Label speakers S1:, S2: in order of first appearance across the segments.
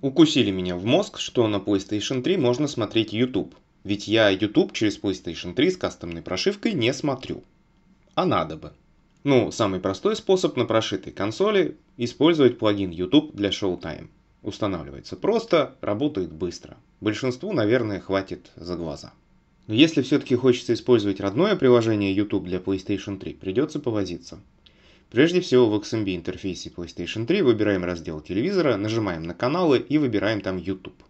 S1: Укусили меня в мозг, что на PlayStation 3 можно смотреть YouTube. Ведь я YouTube через PlayStation 3 с кастомной прошивкой не смотрю. А надо бы. Ну, самый простой способ на прошитой консоли – использовать плагин YouTube для Showtime. Устанавливается просто, работает быстро. Большинству, наверное, хватит за глаза. Но если все-таки хочется использовать родное приложение YouTube для PlayStation 3, придется повозиться. Прежде всего в XMB интерфейсе PlayStation 3 выбираем раздел телевизора, нажимаем на каналы и выбираем там YouTube.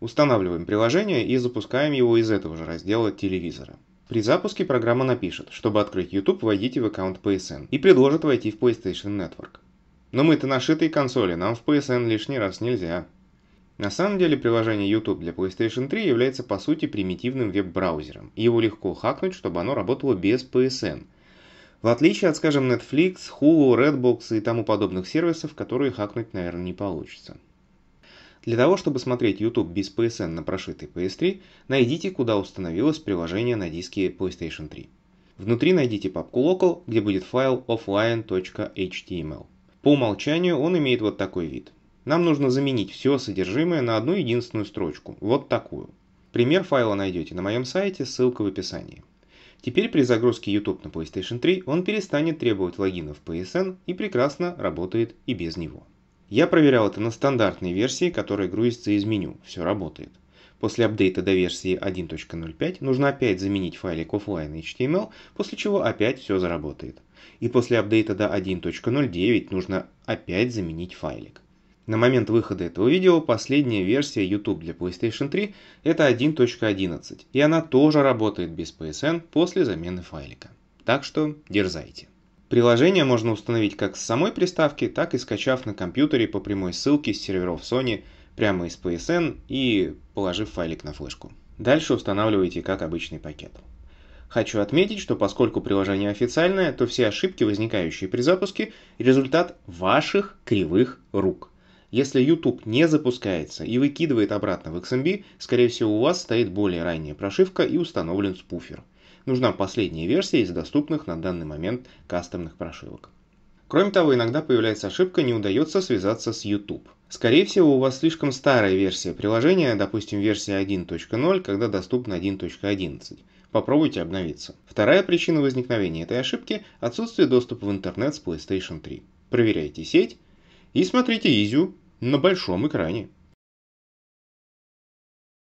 S1: Устанавливаем приложение и запускаем его из этого же раздела телевизора. При запуске программа напишет, чтобы открыть YouTube, войдите в аккаунт PSN и предложит войти в PlayStation Network. Но мы-то на шитой консоли, нам в PSN лишний раз нельзя. На самом деле приложение YouTube для PlayStation 3 является по сути примитивным веб-браузером, и его легко хакнуть, чтобы оно работало без PSN – в отличие от, скажем, Netflix, Hulu, Redbox и тому подобных сервисов, которые хакнуть, наверное, не получится. Для того, чтобы смотреть YouTube без PSN на прошитой PS3, найдите, куда установилось приложение на диске PlayStation 3. Внутри найдите папку local, где будет файл offline.html. По умолчанию он имеет вот такой вид. Нам нужно заменить все содержимое на одну единственную строчку, вот такую. Пример файла найдете на моем сайте, ссылка в описании. Теперь при загрузке YouTube на PlayStation 3 он перестанет требовать логина в PSN и прекрасно работает и без него. Я проверял это на стандартной версии, которая грузится из меню. Все работает. После апдейта до версии 1.05 нужно опять заменить файлик offline HTML, эм после чего опять все заработает. И после апдейта до 1.09 нужно опять заменить файлик. На момент выхода этого видео последняя версия YouTube для PlayStation 3 это 1.11, и она тоже работает без PSN после замены файлика. Так что дерзайте. Приложение можно установить как с самой приставки, так и скачав на компьютере по прямой ссылке с серверов Sony прямо из PSN и положив файлик на флешку. Дальше устанавливаете как обычный пакет. Хочу отметить, что поскольку приложение официальное, то все ошибки, возникающие при запуске, результат ваших кривых рук. Если YouTube не запускается и выкидывает обратно в XMB, скорее всего у вас стоит более ранняя прошивка и установлен спуфер. Нужна последняя версия из доступных на данный момент кастомных прошивок. Кроме того, иногда появляется ошибка «не удается связаться с YouTube». Скорее всего, у вас слишком старая версия приложения, допустим, версия 1.0, когда доступна 1.11. Попробуйте обновиться. Вторая причина возникновения этой ошибки – отсутствие доступа в интернет с PlayStation 3. Проверяйте сеть, и смотрите Изю на большом экране.